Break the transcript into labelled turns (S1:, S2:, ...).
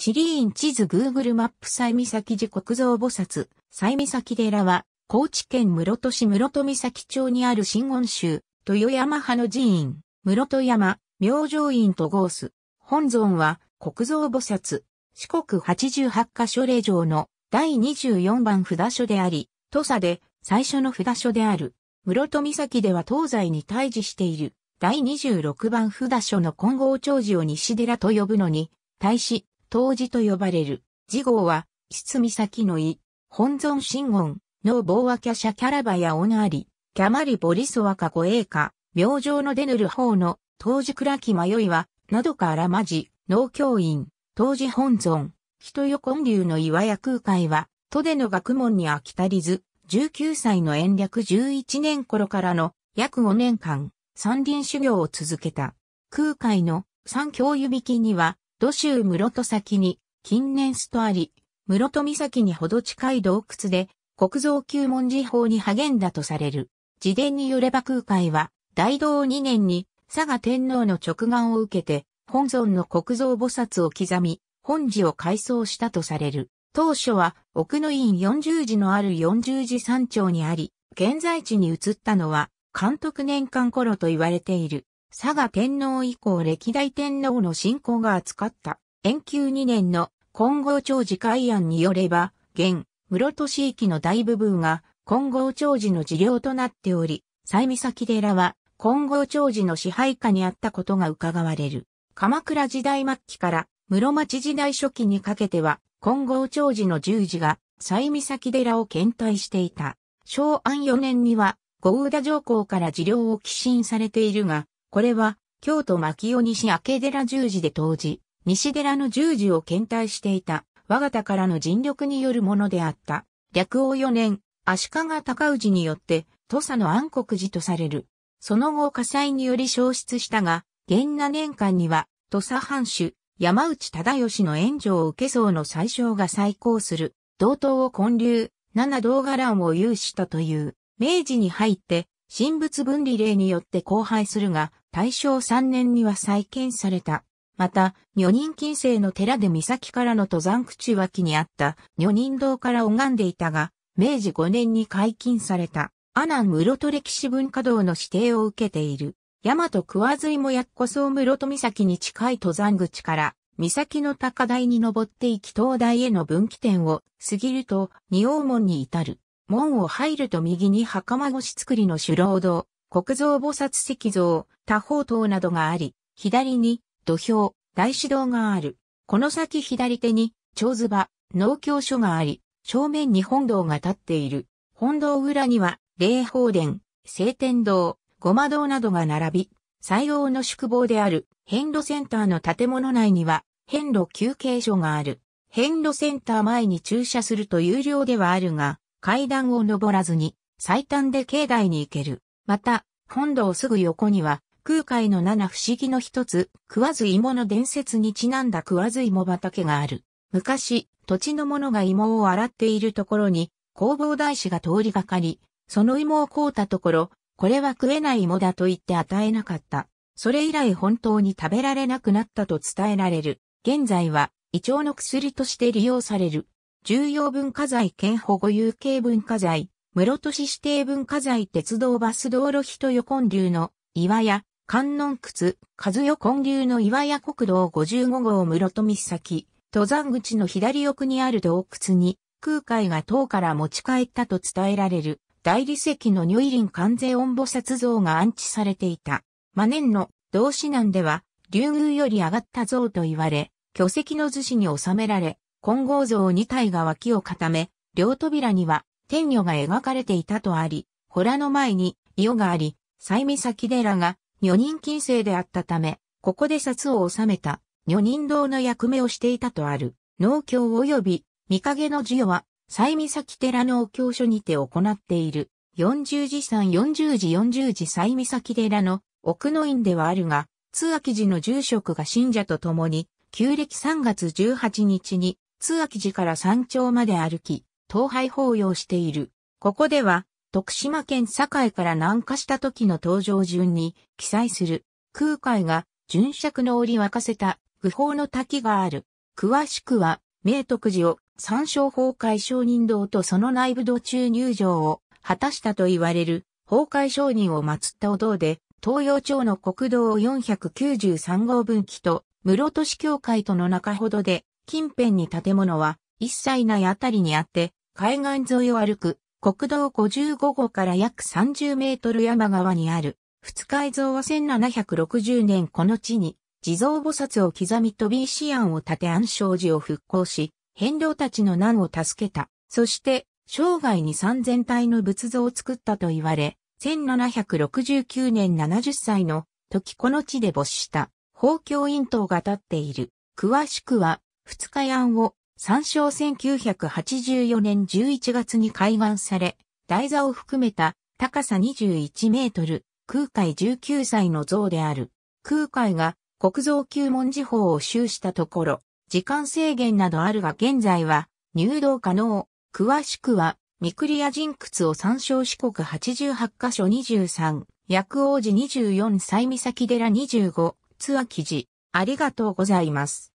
S1: チリーン地図 Google マップ西岬寺国造菩薩、西岬寺は、高知県室戸市室戸岬町にある新温州、豊山派の寺院、室戸山、明星院と合す。本尊は、国蔵菩薩、四国八十八箇所霊場の第24番札所であり、土佐で最初の札所である。室戸岬では東西に対峙している。第26番札所の金剛長寺を西寺と呼ぶのに、対し、当時と呼ばれる。次号は、質岬の井、本尊神言、の棒はキャシャキャラバやオナーリ、キャマリボリソワカゴエーカ、明星の出ぬる方の、当時暗き迷いは、などからまじ、農教員、当時本尊、人横流の岩屋空海は、都での学問に飽き足りず、19歳の延暦11年頃からの約5年間、山林修行を続けた。空海の三教湯きには、土州室戸先に、近年スとあり、室戸岬にほど近い洞窟で、国造旧文字法に励んだとされる。自伝によれば空海は、大道2年に、佐賀天皇の直眼を受けて、本尊の国造菩薩を刻み、本寺を改装したとされる。当初は、奥の院40寺のある40寺山頂にあり、現在地に移ったのは、監督年間頃と言われている。佐賀天皇以降歴代天皇の信仰が扱った延久2年の金剛長寺会案によれば、現、室戸地域の大部分が金剛長寺の寺療となっており、西岬寺は金剛長寺の支配下にあったことが伺われる。鎌倉時代末期から室町時代初期にかけては、金剛長寺の十字が西岬寺を検体していた。昭安4年には、宇田上皇から寺療を寄進されているが、これは、京都牧尾西明寺十字で当時、西寺の十字を検体していた、我が田からの尽力によるものであった。略王四年、足利高氏によって、土佐の暗黒寺とされる。その後火災により消失したが、元那年間には、土佐藩主、山内忠義の援助を受け僧の最小が再興する、同等を建立、七道伽藍を有したという、明治に入って、神仏分離令によって荒廃するが、大正3年には再建された。また、女人近世の寺で岬からの登山口脇にあった女人堂から拝んでいたが、明治5年に解禁された、阿南室戸歴史文化堂の指定を受けている、大和桑水もやっこそう室戸岬に近い登山口から、岬の高台に登って行き灯台への分岐点を過ぎると、二王門に至る。門を入ると右に袴越し作りの主労堂、国蔵菩薩石像、多宝塔などがあり、左に土俵、大師堂がある。この先左手に、長図場、農協所があり、正面に本堂が立っている。本堂裏には、霊宝殿、聖天堂、ごま堂などが並び、最王の宿坊である、遍路センターの建物内には、遍路休憩所がある。遍路センター前に駐車すると有料ではあるが、階段を登らずに、最短で境内に行ける。また、本堂すぐ横には、空海の七不思議の一つ、食わず芋の伝説にちなんだ食わず芋畑がある。昔、土地の者が芋を洗っているところに、工房大師が通りがかり、その芋を凍ったところ、これは食えない芋だと言って与えなかった。それ以来本当に食べられなくなったと伝えられる。現在は、胃腸の薬として利用される。重要文化財兼保護有形文化財。室戸市指定文化財鉄道バス道路人横根流の岩屋、観音窟、和横根流の岩屋国道55号室戸岬、登山口の左奥にある洞窟に、空海が塔から持ち帰ったと伝えられる、大理石の如意林関税音菩薩像が安置されていた。マネンの同志南では、竜宮より上がった像と言われ、巨石の図紙に収められ、金剛像2体が脇を固め、両扉には天女が描かれていたとあり、洞の前に伊があり、西岬寺が女人禁制であったため、ここで札を収めた女人堂の役目をしていたとある。農協及び見影の授与は、西岬寺農協所にて行っている。40時3、40時40時西岬寺の奥の院ではあるが、通秋寺の住職が信者と共に、旧暦3月18日に通秋寺から山頂まで歩き、東廃法要している。ここでは、徳島県境から南下した時の登場順に記載する。空海が巡尺の折沸かせた愚法の滝がある。詳しくは、明徳寺を参照崩壊承認堂とその内部土中入場を果たしたと言われる崩壊承認を祀ったお堂で、東洋町の国道493号分岐と室戸市教会との中ほどで近辺に建物は一切ないあたりにあって、海岸沿いを歩く、国道55号から約30メートル山側にある、二海像は1760年この地に、地蔵菩薩を刻み飛び石庵を建て暗生寺を復興し、変動たちの難を助けた。そして、生涯に三千体の仏像を作ったと言われ、1769年70歳の時この地で没した、法教院頭が立っている。詳しくは、二日庵を参照1984年11月に開眼され、台座を含めた高さ21メートル、空海19歳の像である。空海が国造旧門字法を修したところ、時間制限などあるが現在は入道可能。詳しくは、ミクリア人窟を参照四国88カ所23、薬王寺24歳岬寺25、ツア記事。ありがとうございます。